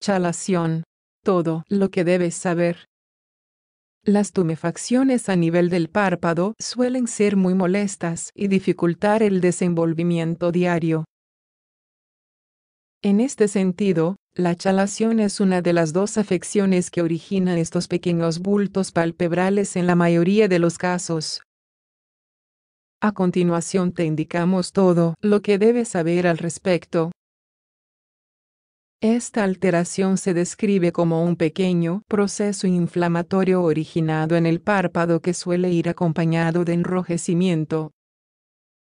Chalación. Todo lo que debes saber. Las tumefacciones a nivel del párpado suelen ser muy molestas y dificultar el desenvolvimiento diario. En este sentido, la chalación es una de las dos afecciones que originan estos pequeños bultos palpebrales en la mayoría de los casos. A continuación te indicamos todo lo que debes saber al respecto. Esta alteración se describe como un pequeño proceso inflamatorio originado en el párpado que suele ir acompañado de enrojecimiento.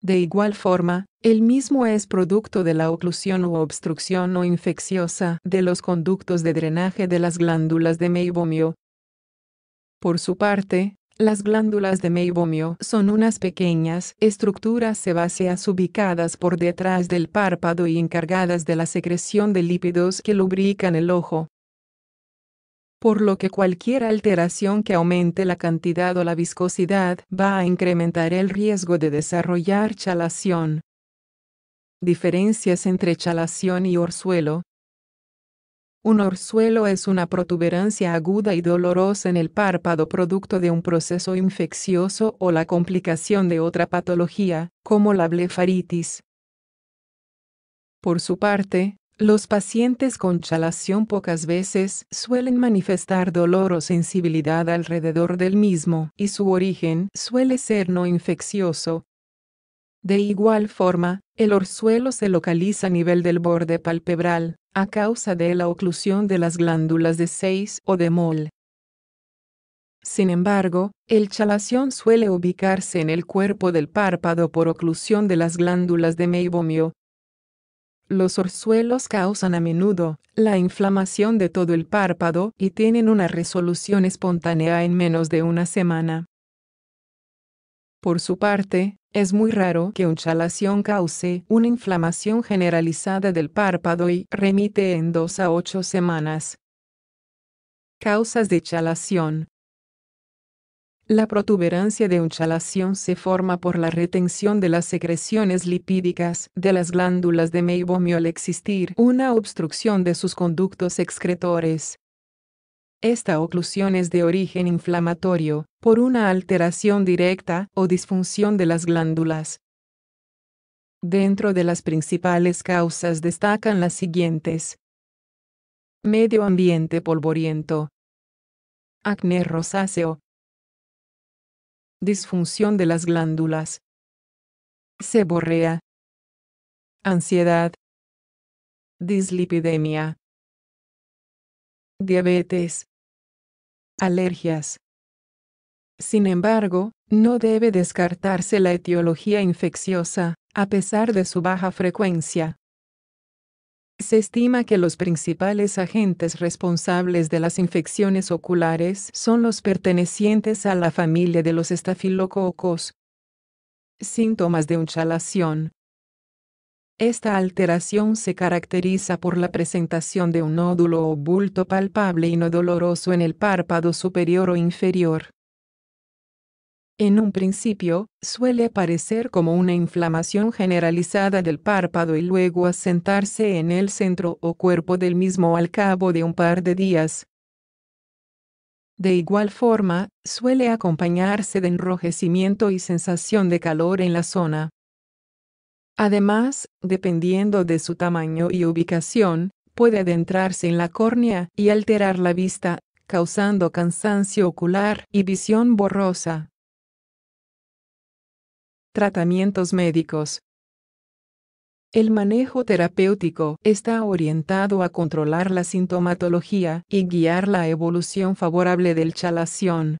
De igual forma, el mismo es producto de la oclusión u obstrucción o infecciosa de los conductos de drenaje de las glándulas de meibomio. Por su parte, las glándulas de meibomio son unas pequeñas estructuras sebáceas ubicadas por detrás del párpado y encargadas de la secreción de lípidos que lubrican el ojo. Por lo que cualquier alteración que aumente la cantidad o la viscosidad va a incrementar el riesgo de desarrollar chalación. Diferencias entre chalación y orzuelo un orzuelo es una protuberancia aguda y dolorosa en el párpado producto de un proceso infeccioso o la complicación de otra patología, como la blefaritis. Por su parte, los pacientes con chalación pocas veces suelen manifestar dolor o sensibilidad alrededor del mismo y su origen suele ser no infeccioso, de igual forma, el orzuelo se localiza a nivel del borde palpebral, a causa de la oclusión de las glándulas de 6 o de mol. Sin embargo, el chalación suele ubicarse en el cuerpo del párpado por oclusión de las glándulas de meibomio. Los orzuelos causan a menudo la inflamación de todo el párpado y tienen una resolución espontánea en menos de una semana. Por su parte, es muy raro que un chalación cause una inflamación generalizada del párpado y remite en 2 a 8 semanas. Causas de chalación. La protuberancia de un chalación se forma por la retención de las secreciones lipídicas de las glándulas de meibomio al existir una obstrucción de sus conductos excretores. Esta oclusión es de origen inflamatorio, por una alteración directa o disfunción de las glándulas. Dentro de las principales causas destacan las siguientes. Medio ambiente polvoriento. Acné rosáceo. Disfunción de las glándulas. Seborrea. Ansiedad. Dislipidemia. Diabetes. Alergias. Sin embargo, no debe descartarse la etiología infecciosa, a pesar de su baja frecuencia. Se estima que los principales agentes responsables de las infecciones oculares son los pertenecientes a la familia de los estafilococos. Síntomas de unchalación. Esta alteración se caracteriza por la presentación de un nódulo o bulto palpable y no doloroso en el párpado superior o inferior, en un principio, suele aparecer como una inflamación generalizada del párpado y luego asentarse en el centro o cuerpo del mismo al cabo de un par de días. De igual forma, suele acompañarse de enrojecimiento y sensación de calor en la zona. Además, dependiendo de su tamaño y ubicación, puede adentrarse en la córnea y alterar la vista, causando cansancio ocular y visión borrosa. Tratamientos médicos. El manejo terapéutico está orientado a controlar la sintomatología y guiar la evolución favorable del chalación.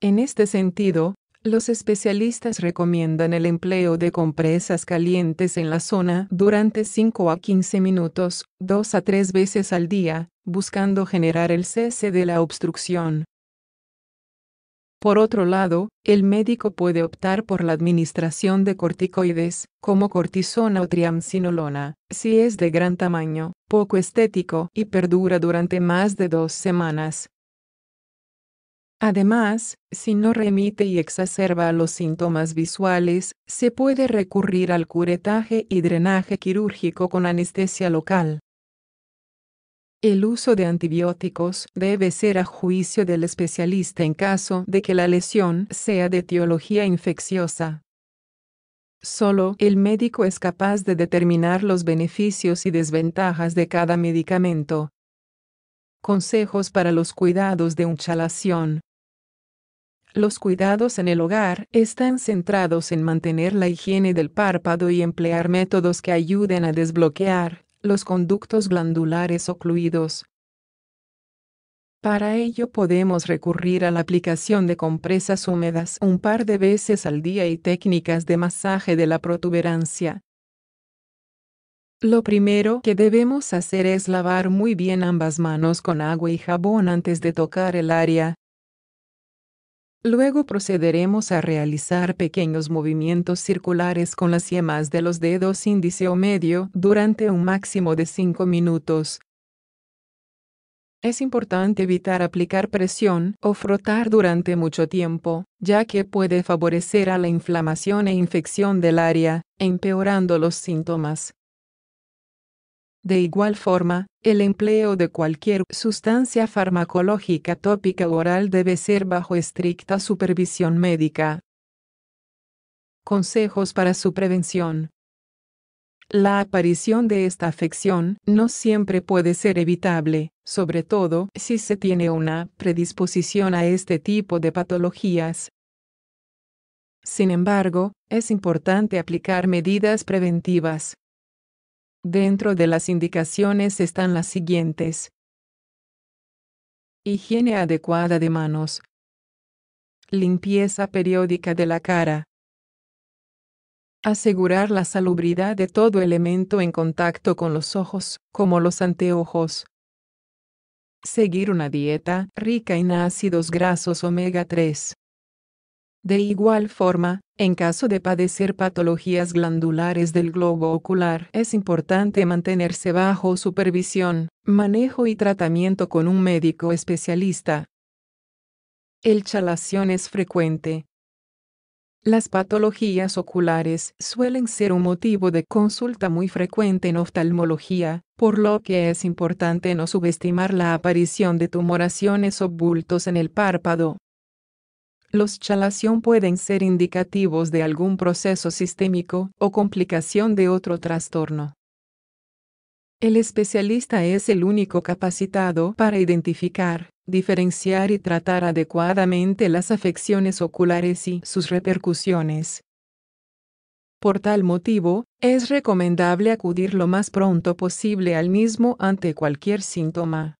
En este sentido, los especialistas recomiendan el empleo de compresas calientes en la zona durante 5 a 15 minutos, 2 a 3 veces al día, buscando generar el cese de la obstrucción. Por otro lado, el médico puede optar por la administración de corticoides, como cortisona o triamcinolona, si es de gran tamaño, poco estético y perdura durante más de dos semanas. Además, si no remite y exacerba los síntomas visuales, se puede recurrir al curetaje y drenaje quirúrgico con anestesia local. El uso de antibióticos debe ser a juicio del especialista en caso de que la lesión sea de etiología infecciosa. Solo el médico es capaz de determinar los beneficios y desventajas de cada medicamento. Consejos para los cuidados de unchalación. Los cuidados en el hogar están centrados en mantener la higiene del párpado y emplear métodos que ayuden a desbloquear los conductos glandulares ocluidos. Para ello podemos recurrir a la aplicación de compresas húmedas un par de veces al día y técnicas de masaje de la protuberancia. Lo primero que debemos hacer es lavar muy bien ambas manos con agua y jabón antes de tocar el área. Luego procederemos a realizar pequeños movimientos circulares con las yemas de los dedos índice o medio durante un máximo de 5 minutos. Es importante evitar aplicar presión o frotar durante mucho tiempo, ya que puede favorecer a la inflamación e infección del área, empeorando los síntomas. De igual forma, el empleo de cualquier sustancia farmacológica tópica o oral debe ser bajo estricta supervisión médica. Consejos para su prevención. La aparición de esta afección no siempre puede ser evitable, sobre todo si se tiene una predisposición a este tipo de patologías. Sin embargo, es importante aplicar medidas preventivas, Dentro de las indicaciones están las siguientes. Higiene adecuada de manos. Limpieza periódica de la cara. Asegurar la salubridad de todo elemento en contacto con los ojos, como los anteojos. Seguir una dieta rica en ácidos grasos omega 3. De igual forma, en caso de padecer patologías glandulares del globo ocular, es importante mantenerse bajo supervisión, manejo y tratamiento con un médico especialista. El chalación es frecuente. Las patologías oculares suelen ser un motivo de consulta muy frecuente en oftalmología, por lo que es importante no subestimar la aparición de tumoraciones o bultos en el párpado. Los chalación pueden ser indicativos de algún proceso sistémico o complicación de otro trastorno. El especialista es el único capacitado para identificar, diferenciar y tratar adecuadamente las afecciones oculares y sus repercusiones. Por tal motivo, es recomendable acudir lo más pronto posible al mismo ante cualquier síntoma.